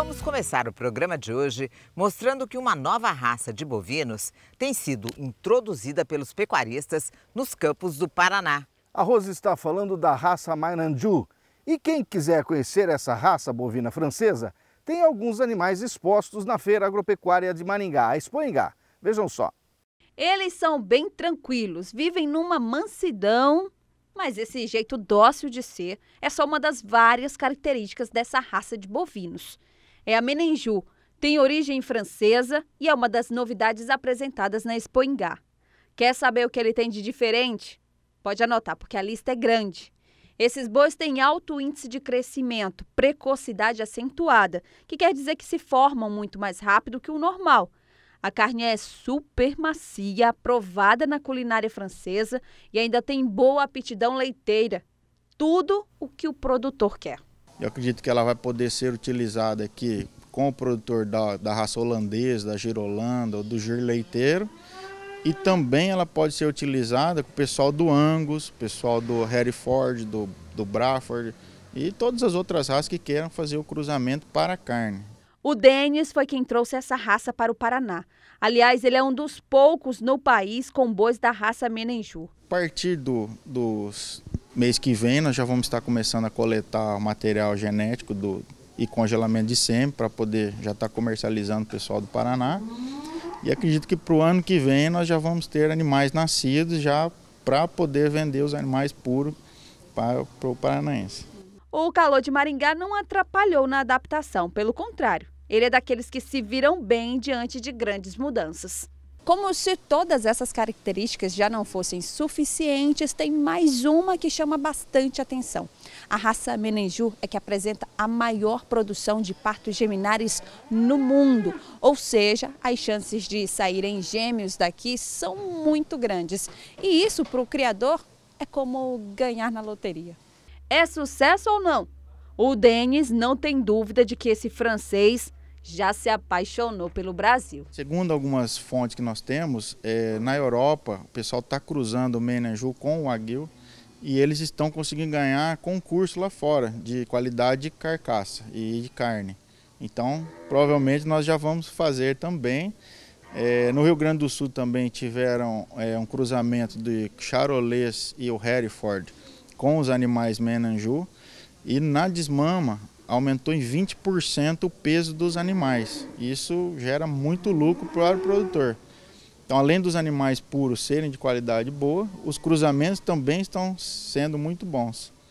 Vamos começar o programa de hoje mostrando que uma nova raça de bovinos tem sido introduzida pelos pecuaristas nos campos do Paraná. A Rosa está falando da raça Mainanju. E quem quiser conhecer essa raça bovina francesa, tem alguns animais expostos na Feira Agropecuária de Maringá, a Expoingá. Vejam só. Eles são bem tranquilos, vivem numa mansidão, mas esse jeito dócil de ser é só uma das várias características dessa raça de bovinos é a Menenju. Tem origem francesa e é uma das novidades apresentadas na Expo Ingá. Quer saber o que ele tem de diferente? Pode anotar, porque a lista é grande. Esses bois têm alto índice de crescimento, precocidade acentuada, que quer dizer que se formam muito mais rápido que o normal. A carne é super macia, aprovada na culinária francesa e ainda tem boa aptidão leiteira. Tudo o que o produtor quer. Eu acredito que ela vai poder ser utilizada aqui com o produtor da, da raça holandesa, da girolanda ou do girleiteiro. E também ela pode ser utilizada com o pessoal do Angus, pessoal do Hereford, do, do Braford e todas as outras raças que queiram fazer o cruzamento para a carne. O Denis foi quem trouxe essa raça para o Paraná. Aliás, ele é um dos poucos no país com bois da raça Menenju. A partir do, dos mês que vem nós já vamos estar começando a coletar o material genético do, e congelamento de sêmen para poder já estar tá comercializando o pessoal do Paraná. E acredito que para o ano que vem nós já vamos ter animais nascidos já para poder vender os animais puros para, para o paranaense. O calor de Maringá não atrapalhou na adaptação, pelo contrário, ele é daqueles que se viram bem diante de grandes mudanças. Como se todas essas características já não fossem suficientes, tem mais uma que chama bastante atenção. A raça Menenju é que apresenta a maior produção de partos geminares no mundo, ou seja, as chances de saírem gêmeos daqui são muito grandes. E isso para o criador é como ganhar na loteria. É sucesso ou não? O Denis não tem dúvida de que esse francês já se apaixonou pelo Brasil. Segundo algumas fontes que nós temos, é, na Europa o pessoal está cruzando o Menanju com o Aguil e eles estão conseguindo ganhar concurso lá fora de qualidade de carcaça e de carne. Então, provavelmente nós já vamos fazer também. É, no Rio Grande do Sul também tiveram é, um cruzamento de charolês e o Hereford com os animais Menanju. E na desmama, aumentou em 20% o peso dos animais. Isso gera muito lucro para o produtor. Então, além dos animais puros serem de qualidade boa, os cruzamentos também estão sendo muito bons.